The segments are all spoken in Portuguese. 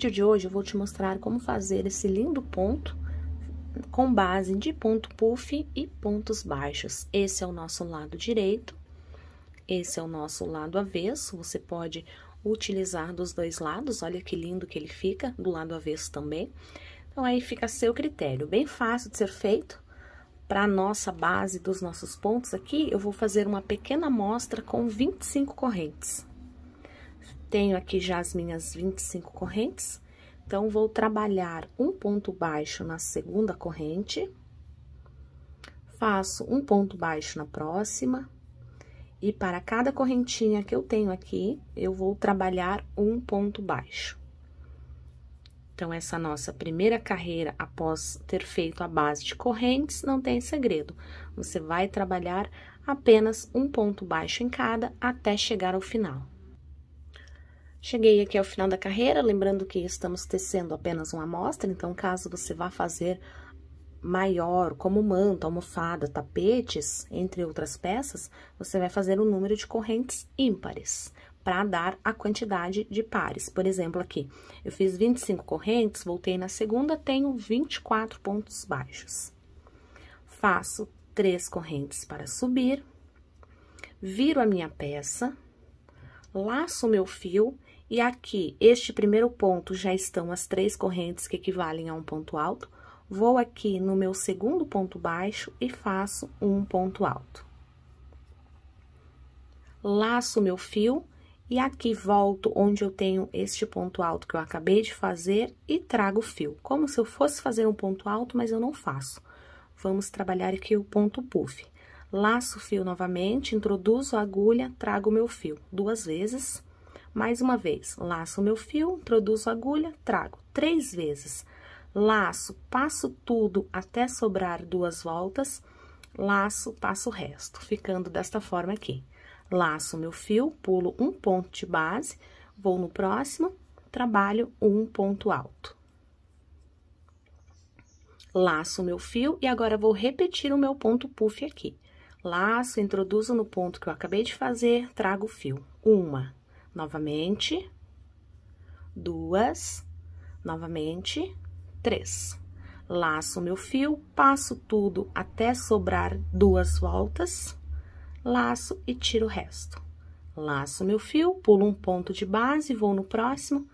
vídeo de hoje eu vou te mostrar como fazer esse lindo ponto com base de ponto puff e pontos baixos. Esse é o nosso lado direito, esse é o nosso lado avesso, você pode utilizar dos dois lados, olha que lindo que ele fica, do lado avesso também. Então, aí fica a seu critério, bem fácil de ser feito. Para nossa base dos nossos pontos aqui, eu vou fazer uma pequena amostra com 25 correntes. Tenho aqui já as minhas 25 correntes, então, vou trabalhar um ponto baixo na segunda corrente, faço um ponto baixo na próxima, e para cada correntinha que eu tenho aqui, eu vou trabalhar um ponto baixo. Então, essa nossa primeira carreira, após ter feito a base de correntes, não tem segredo. Você vai trabalhar apenas um ponto baixo em cada até chegar ao final. Cheguei aqui ao final da carreira, lembrando que estamos tecendo apenas uma amostra, então caso você vá fazer maior, como manto, almofada, tapetes, entre outras peças, você vai fazer um número de correntes ímpares para dar a quantidade de pares. Por exemplo, aqui, eu fiz 25 correntes, voltei na segunda, tenho 24 pontos baixos. Faço três correntes para subir, viro a minha peça, laço o meu fio e aqui, este primeiro ponto, já estão as três correntes que equivalem a um ponto alto. Vou aqui no meu segundo ponto baixo e faço um ponto alto. Laço meu fio e aqui volto onde eu tenho este ponto alto que eu acabei de fazer e trago o fio. Como se eu fosse fazer um ponto alto, mas eu não faço. Vamos trabalhar aqui o ponto puff. Laço o fio novamente, introduzo a agulha, trago o meu fio duas vezes mais uma vez, laço meu fio, introduzo a agulha, trago três vezes. Laço, passo tudo até sobrar duas voltas, laço, passo o resto, ficando desta forma aqui. Laço meu fio, pulo um ponto de base, vou no próximo, trabalho um ponto alto. Laço meu fio e agora vou repetir o meu ponto puff aqui. Laço, introduzo no ponto que eu acabei de fazer, trago o fio. Uma, novamente, duas, novamente, três. Laço meu fio, passo tudo até sobrar duas voltas, laço e tiro o resto. Laço meu fio, pulo um ponto de base, vou no próximo,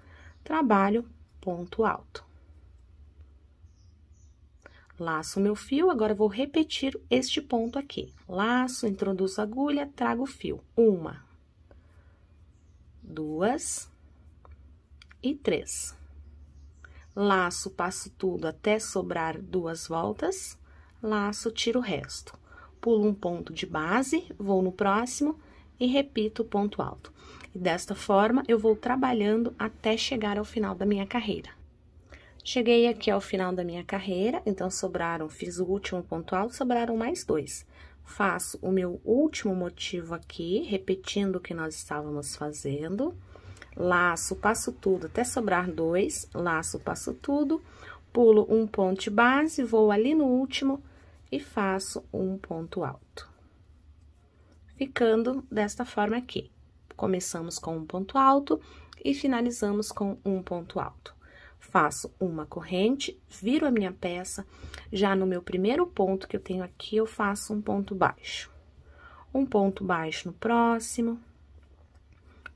trabalho ponto alto. Laço meu fio, agora vou repetir este ponto aqui. Laço, introduzo agulha, trago fio. Uma, duas e três. Laço, passo tudo até sobrar duas voltas, laço, tiro o resto. Pulo um ponto de base, vou no próximo e repito o ponto alto. E desta forma, eu vou trabalhando até chegar ao final da minha carreira. Cheguei aqui ao final da minha carreira, então sobraram, fiz o último ponto alto, sobraram mais dois faço o meu último motivo aqui, repetindo o que nós estávamos fazendo. Laço, passo tudo até sobrar dois, laço, passo tudo, pulo um ponto base, vou ali no último e faço um ponto alto. Ficando desta forma aqui. Começamos com um ponto alto e finalizamos com um ponto alto faço uma corrente, viro a minha peça, já no meu primeiro ponto que eu tenho aqui, eu faço um ponto baixo. Um ponto baixo no próximo,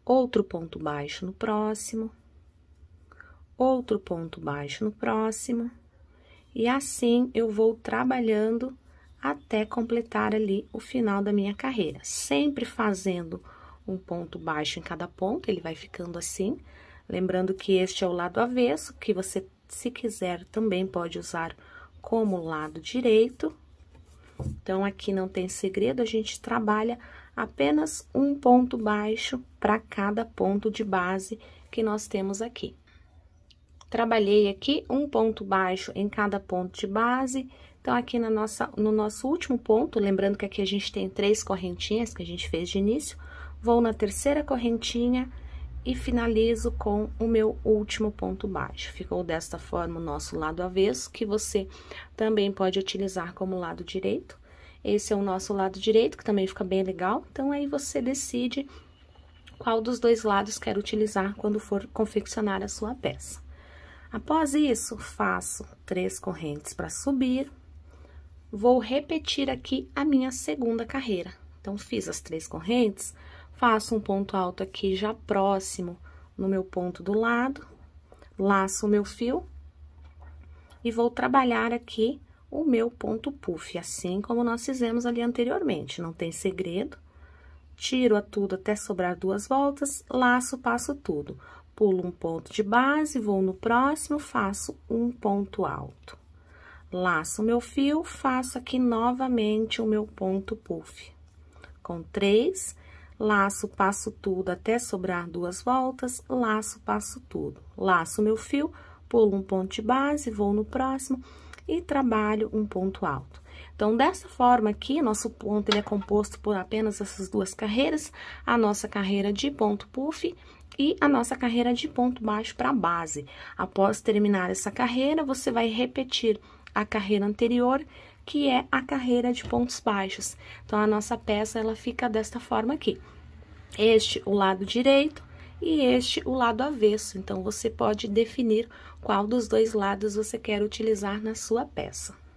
outro ponto baixo no próximo, outro ponto baixo no próximo, e assim eu vou trabalhando até completar ali o final da minha carreira, sempre fazendo um ponto baixo em cada ponto, ele vai ficando assim, Lembrando que este é o lado avesso, que você, se quiser, também pode usar como lado direito. Então, aqui não tem segredo, a gente trabalha apenas um ponto baixo para cada ponto de base que nós temos aqui. Trabalhei aqui um ponto baixo em cada ponto de base. Então, aqui na nossa, no nosso último ponto, lembrando que aqui a gente tem três correntinhas que a gente fez de início, vou na terceira correntinha e finalizo com o meu último ponto baixo. Ficou desta forma o nosso lado avesso, que você também pode utilizar como lado direito. Esse é o nosso lado direito, que também fica bem legal. Então, aí você decide qual dos dois lados quer utilizar quando for confeccionar a sua peça. Após isso, faço três correntes para subir. Vou repetir aqui a minha segunda carreira. Então, fiz as três correntes faço um ponto alto aqui já próximo no meu ponto do lado, laço o meu fio e vou trabalhar aqui o meu ponto puff, assim como nós fizemos ali anteriormente, não tem segredo. Tiro a tudo até sobrar duas voltas, laço, passo tudo. Pulo um ponto de base, vou no próximo, faço um ponto alto. Laço o meu fio, faço aqui novamente o meu ponto puff. Com três, laço, passo tudo até sobrar duas voltas, laço, passo tudo. Laço meu fio, pulo um ponto de base, vou no próximo e trabalho um ponto alto. Então, dessa forma aqui, nosso ponto ele é composto por apenas essas duas carreiras, a nossa carreira de ponto puff e a nossa carreira de ponto baixo para base. Após terminar essa carreira, você vai repetir a carreira anterior, que é a carreira de pontos baixos. Então, a nossa peça, ela fica desta forma aqui. Este, o lado direito, e este, o lado avesso. Então, você pode definir qual dos dois lados você quer utilizar na sua peça.